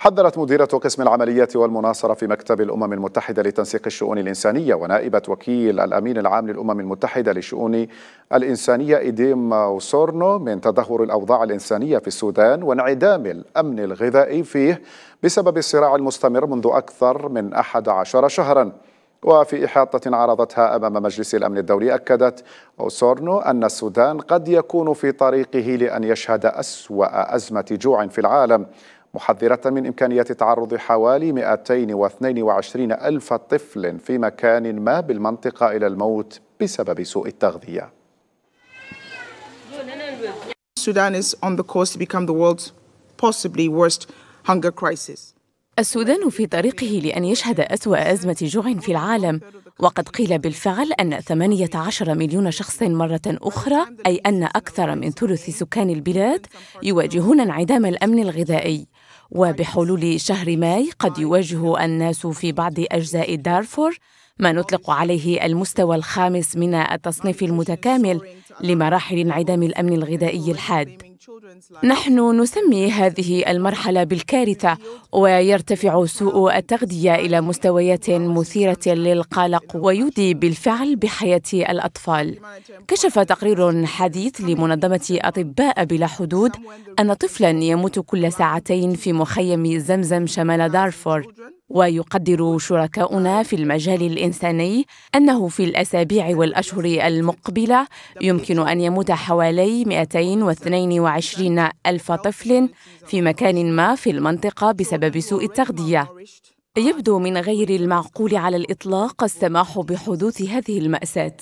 حذرت مديرة قسم العمليات والمناصرة في مكتب الأمم المتحدة لتنسيق الشؤون الإنسانية ونائبة وكيل الأمين العام للأمم المتحدة للشؤون الإنسانية إيديم وسورنو من تدهور الأوضاع الإنسانية في السودان وانعدام الأمن الغذائي فيه بسبب الصراع المستمر منذ أكثر من 11 شهراً وفي إحاطة عرضتها أمام مجلس الأمن الدولي أكدت أوسورنو أن السودان قد يكون في طريقه لأن يشهد أسوأ أزمة جوع في العالم محذرة من إمكانية تعرض حوالي 222 ألف طفل في مكان ما بالمنطقة إلى الموت بسبب سوء التغذية is on the course to become the world's possibly worst hunger crisis. السودان في طريقه لأن يشهد أسوأ أزمة جوع في العالم وقد قيل بالفعل أن 18 مليون شخص مرة أخرى أي أن أكثر من ثلث سكان البلاد يواجهون انعدام الأمن الغذائي وبحلول شهر ماي قد يواجه الناس في بعض أجزاء دارفور ما نطلق عليه المستوى الخامس من التصنيف المتكامل لمراحل انعدام الامن الغذائي الحاد نحن نسمي هذه المرحله بالكارثه ويرتفع سوء التغذيه الى مستويات مثيره للقلق ويودي بالفعل بحياه الاطفال كشف تقرير حديث لمنظمه اطباء بلا حدود ان طفلا يموت كل ساعتين في مخيم زمزم شمال دارفور ويقدر شركاؤنا في المجال الإنساني أنه في الأسابيع والأشهر المقبلة يمكن أن يموت حوالي 222 ألف طفل في مكان ما في المنطقة بسبب سوء التغذية يبدو من غير المعقول على الإطلاق السماح بحدوث هذه المأساة